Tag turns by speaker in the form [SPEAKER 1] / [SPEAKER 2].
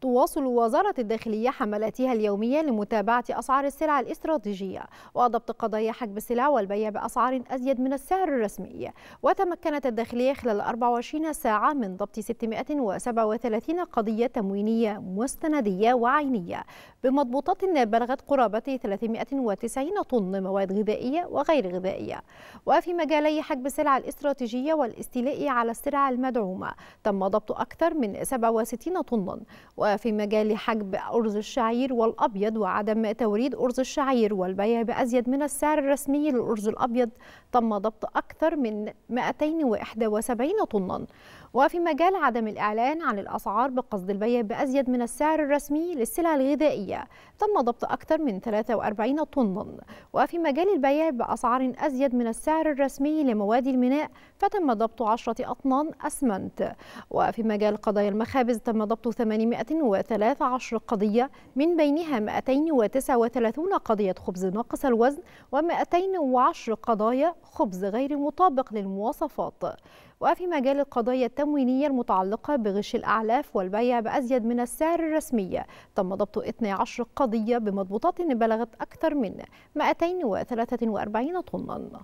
[SPEAKER 1] تواصل وزارة الداخلية حملاتها اليومية لمتابعة أسعار السلع الاستراتيجية وضبط قضايا حجب السلع والبيع بأسعار أزيد من السعر الرسمي وتمكنت الداخلية خلال 24 ساعة من ضبط 637 قضية تموينية مستندية وعينية بمضبوطات بلغت قرابة 390 طن مواد غذائية وغير غذائية وفي مجالي حجب السلع الاستراتيجية والاستيلاء على السلع المدعومة تم ضبط أكثر من 67 طن و في مجال حجب أرز الشعير والأبيض وعدم توريد أرز الشعير والبيع بأزيد من السعر الرسمي للأرز الأبيض تم ضبط أكثر من 271 طنا وفي مجال عدم الإعلان عن الأسعار بقصد البيع بأزيد من السعر الرسمي للسلع الغذائية تم ضبط أكثر من 43 طنا وفي مجال البيع بأسعار أزيد من السعر الرسمي لمواد الميناء فتم ضبط 10 أطنان أسمنت وفي مجال قضايا المخابز تم ضبط 800 213 قضية من بينها 239 قضية خبز ناقص الوزن و210 قضايا خبز غير مطابق للمواصفات وفي مجال القضايا التموينية المتعلقة بغش الأعلاف والبيع بأزيد من السعر الرسمي تم ضبط 12 قضية بمضبوطات بلغت أكثر من 243 طناً